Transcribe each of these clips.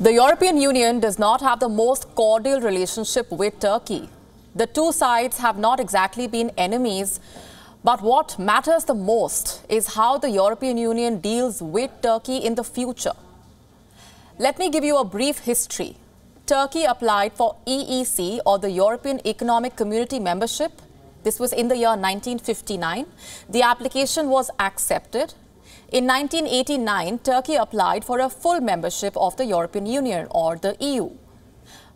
The European Union does not have the most cordial relationship with Turkey. The two sides have not exactly been enemies, but what matters the most is how the European Union deals with Turkey in the future. Let me give you a brief history. Turkey applied for EEC or the European Economic Community membership. This was in the year 1959. The application was accepted in 1989, Turkey applied for a full membership of the European Union or the EU.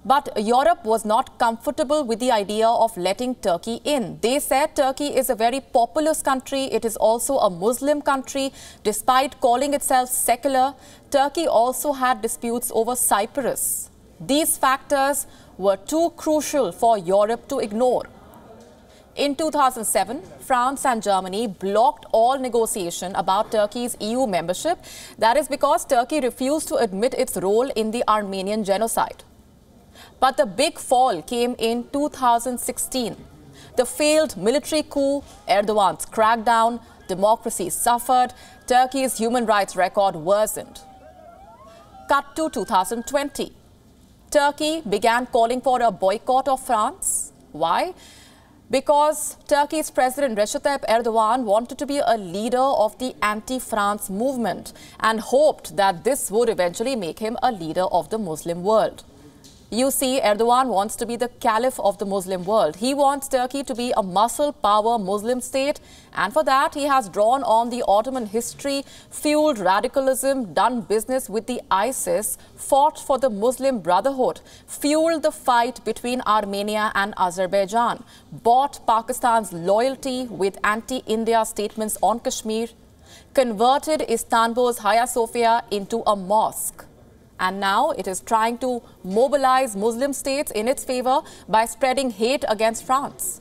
But Europe was not comfortable with the idea of letting Turkey in. They said Turkey is a very populous country. It is also a Muslim country. Despite calling itself secular, Turkey also had disputes over Cyprus. These factors were too crucial for Europe to ignore. In 2007, France and Germany blocked all negotiation about Turkey's EU membership. That is because Turkey refused to admit its role in the Armenian genocide. But the big fall came in 2016. The failed military coup, Erdogan's crackdown, democracy suffered, Turkey's human rights record worsened. Cut to 2020. Turkey began calling for a boycott of France. Why? because Turkey's President Recep Erdogan wanted to be a leader of the anti-France movement and hoped that this would eventually make him a leader of the Muslim world. You see, Erdogan wants to be the caliph of the Muslim world. He wants Turkey to be a muscle power Muslim state. And for that, he has drawn on the Ottoman history, fueled radicalism, done business with the ISIS, fought for the Muslim Brotherhood, fueled the fight between Armenia and Azerbaijan, bought Pakistan's loyalty with anti-India statements on Kashmir, converted Istanbul's Hagia Sophia into a mosque and now it is trying to mobilize Muslim states in its favor by spreading hate against France.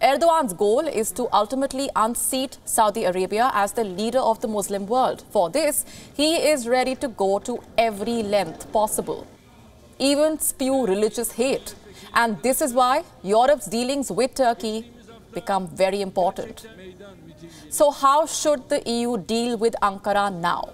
Erdogan's goal is to ultimately unseat Saudi Arabia as the leader of the Muslim world. For this, he is ready to go to every length possible, even spew religious hate. And this is why Europe's dealings with Turkey become very important. So how should the EU deal with Ankara now?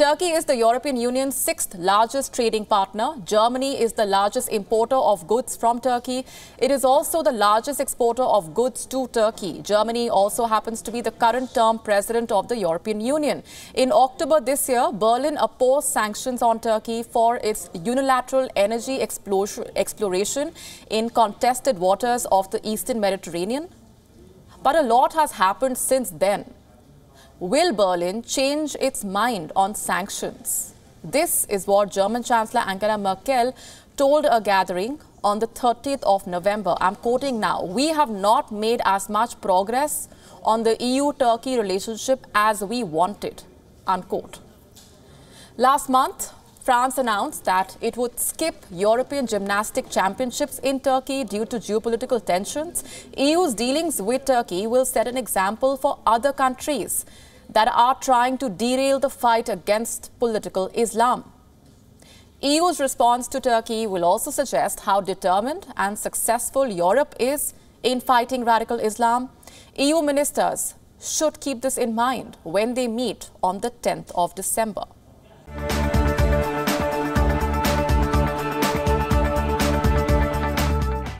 Turkey is the European Union's sixth largest trading partner. Germany is the largest importer of goods from Turkey. It is also the largest exporter of goods to Turkey. Germany also happens to be the current term president of the European Union. In October this year, Berlin opposed sanctions on Turkey for its unilateral energy exploration in contested waters of the eastern Mediterranean. But a lot has happened since then. Will Berlin change its mind on sanctions? This is what German Chancellor Angela Merkel told a gathering on the 30th of November. I'm quoting now. We have not made as much progress on the EU-Turkey relationship as we wanted, unquote. Last month, France announced that it would skip European Gymnastic Championships in Turkey due to geopolitical tensions. EU's dealings with Turkey will set an example for other countries that are trying to derail the fight against political Islam. EU's response to Turkey will also suggest how determined and successful Europe is in fighting radical Islam. EU ministers should keep this in mind when they meet on the 10th of December.